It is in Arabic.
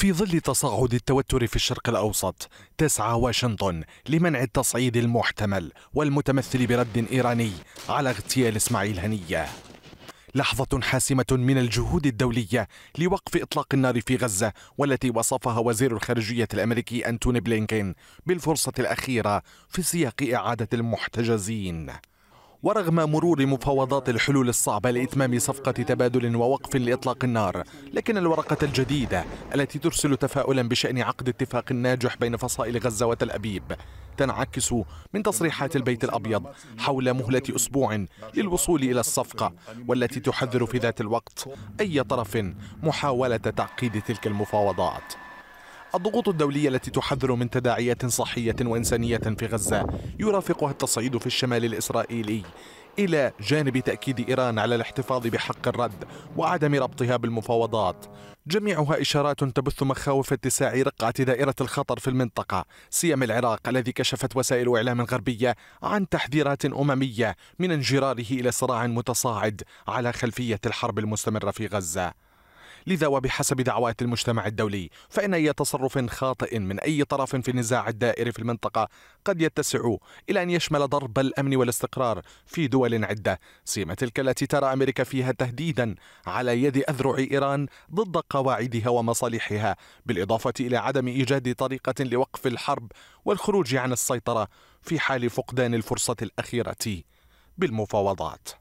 في ظل تصاعد التوتر في الشرق الأوسط تسعى واشنطن لمنع التصعيد المحتمل والمتمثل برد إيراني على اغتيال إسماعيل هنية لحظة حاسمة من الجهود الدولية لوقف إطلاق النار في غزة والتي وصفها وزير الخارجية الأمريكي أنتوني بلينكين بالفرصة الأخيرة في سياق إعادة المحتجزين ورغم مرور مفاوضات الحلول الصعبة لإتمام صفقة تبادل ووقف لإطلاق النار لكن الورقة الجديدة التي ترسل تفاؤلا بشأن عقد اتفاق ناجح بين فصائل غزة وتل أبيب تنعكس من تصريحات البيت الأبيض حول مهلة أسبوع للوصول إلى الصفقة والتي تحذر في ذات الوقت أي طرف محاولة تعقيد تلك المفاوضات الضغوط الدولية التي تحذر من تداعيات صحية وإنسانية في غزة يرافقها التصعيد في الشمال الإسرائيلي إلى جانب تأكيد إيران على الاحتفاظ بحق الرد وعدم ربطها بالمفاوضات جميعها إشارات تبث مخاوف اتساع رقعة دائرة الخطر في المنطقة سيما العراق الذي كشفت وسائل إعلام غربية عن تحذيرات أممية من انجراره إلى صراع متصاعد على خلفية الحرب المستمرة في غزة لذا وبحسب دعوات المجتمع الدولي فإن أي تصرف خاطئ من أي طرف في النزاع الدائر في المنطقة قد يتسع إلى أن يشمل ضرب الأمن والاستقرار في دول عدة سيما تلك التي ترى أمريكا فيها تهديدا على يد أذرع إيران ضد قواعدها ومصالحها بالإضافة إلى عدم إيجاد طريقة لوقف الحرب والخروج عن السيطرة في حال فقدان الفرصة الأخيرة بالمفاوضات